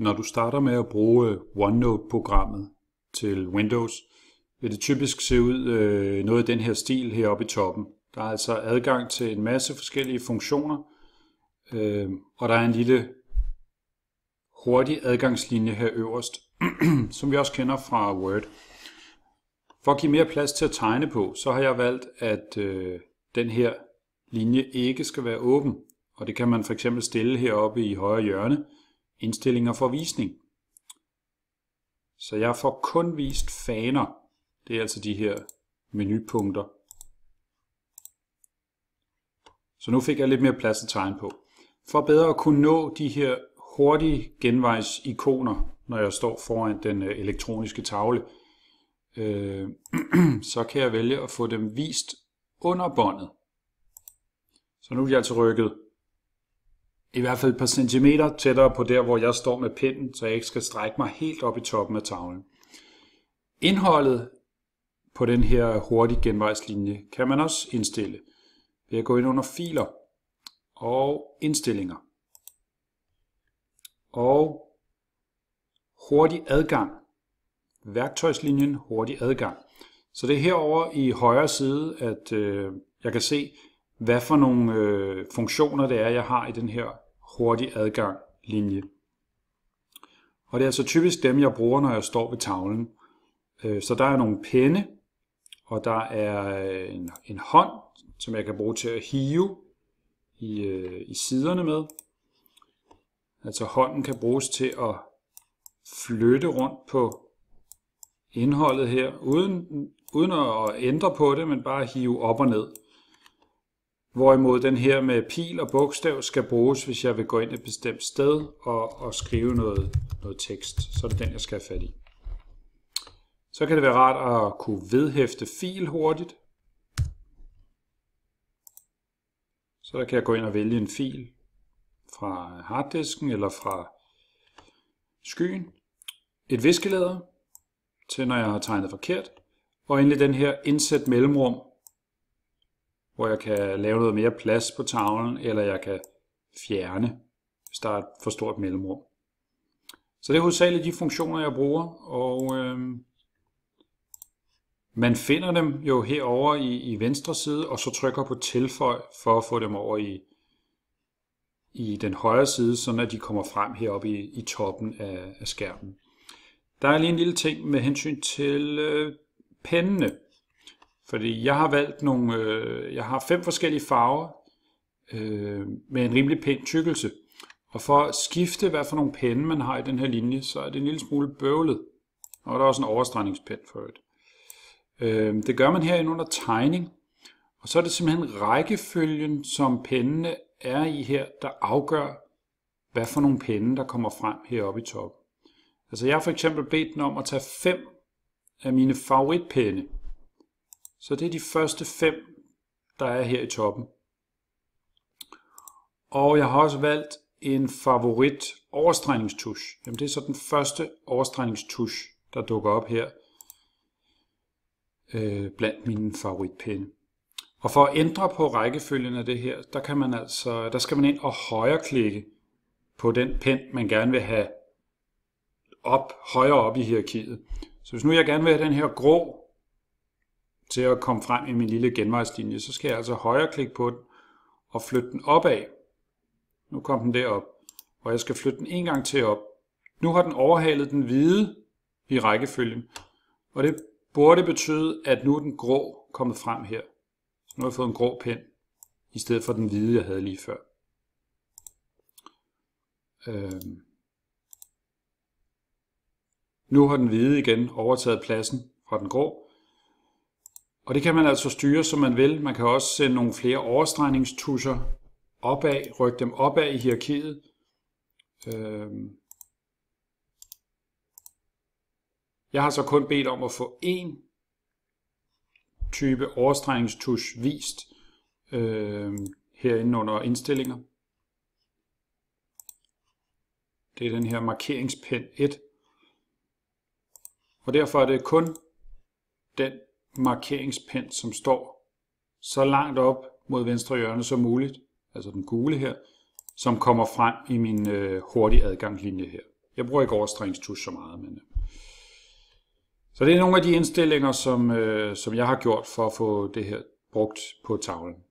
Når du starter med at bruge øh, OneNote-programmet til Windows, vil det typisk se ud øh, noget af den her stil heroppe i toppen. Der er altså adgang til en masse forskellige funktioner, øh, og der er en lille hurtig adgangslinje her øverst, som vi også kender fra Word. For at give mere plads til at tegne på, så har jeg valgt, at øh, den her linje ikke skal være åben. Og det kan man for eksempel stille heroppe i højre hjørne, indstillinger for visning. Så jeg får kun vist faner. Det er altså de her menupunkter. Så nu fik jeg lidt mere plads at tegne på. For bedre at kunne nå de her hurtige genvejsikoner, når jeg står foran den øh, elektroniske tavle, øh, så kan jeg vælge at få dem vist under båndet. Så nu er de altså rykket i hvert fald et par centimeter tættere på der, hvor jeg står med pinden, så jeg ikke skal strække mig helt op i toppen af tavlen. Indholdet på den her hurtige genvejslinje kan man også indstille ved at gå ind under filer og indstillinger. Og hurtig adgang. Værktøjslinjen hurtig adgang. Så det er herover i højre side, at øh, jeg kan se, hvad for nogle øh, funktioner det er, jeg har i den her hurtig adgang linje. Og det er altså typisk dem, jeg bruger, når jeg står ved tavlen. Øh, så der er nogle penne, og der er en, en hånd, som jeg kan bruge til at hive i, øh, i siderne med. Altså hånden kan bruges til at flytte rundt på indholdet her, uden, uden at ændre på det, men bare hive op og ned. Hvorimod den her med pil og bogstav skal bruges, hvis jeg vil gå ind et bestemt sted og, og skrive noget, noget tekst. Så er det den, jeg skal have fat i. Så kan det være rart at kunne vedhæfte fil hurtigt. Så der kan jeg gå ind og vælge en fil fra harddisken eller fra skyen. Et viskelæder til når jeg har tegnet forkert. Og endelig den her indsæt mellemrum, hvor jeg kan lave noget mere plads på tavlen, eller jeg kan fjerne, hvis der er et for stort mellemrum. Så det er hovedsageligt de funktioner, jeg bruger, og øh, man finder dem jo herover i, i venstre side, og så trykker på tilføj for at få dem over i, i den højre side, så at de kommer frem heroppe i, i toppen af, af skærmen. Der er lige en lille ting med hensyn til øh, pennene. Fordi jeg har valgt nogle, øh, jeg har fem forskellige farver øh, med en rimelig pæn tykkelse. Og for at skifte, hvad for nogle penne man har i den her linje, så er det en lille smule bøvlet. Og der er også en overstregningspen for øvrigt. Øh, det gør man her under tegning. Og så er det simpelthen rækkefølgen, som pennene er i her, der afgør, hvad for nogle penne, der kommer frem heroppe i toppen. Altså jeg har for eksempel bedt den om at tage fem af mine favoritpenne. Så det er de første fem, der er her i toppen. Og jeg har også valgt en favorit overstregningstusch. Jamen det er så den første overstregningstusch, der dukker op her øh, blandt mine favoritpinde. Og for at ændre på rækkefølgen af det her, der, kan man altså, der skal man ind og højreklikke på den pind, man gerne vil have op, højere op i hierarkiet. Så hvis nu jeg gerne vil have den her grå til at komme frem i min lille genvejslinje, så skal jeg altså højreklikke på den og flytte den opad. Nu kom den derop, og jeg skal flytte den en gang til op. Nu har den overhalet den hvide i rækkefølgen, og det burde betyde, at nu er den grå kommet frem her. Nu har jeg fået en grå pind, i stedet for den hvide, jeg havde lige før. Øhm. Nu har den hvide igen overtaget pladsen fra den grå, og det kan man altså styre, som man vil. Man kan også sende nogle flere overstregningstusser opad, rykke dem opad i hierarkiet. Øhm. Jeg har så kun bedt om at få én type overstregningstusch vist øhm, herinde under indstillinger. Det er den her markeringspen 1. Og derfor er det kun den markeringspind, som står så langt op mod venstre hjørne som muligt, altså den gule her, som kommer frem i min øh, hurtige adgangslinje her. Jeg bruger ikke overstrengstus så meget, men... Øh. Så det er nogle af de indstillinger, som, øh, som jeg har gjort for at få det her brugt på tavlen.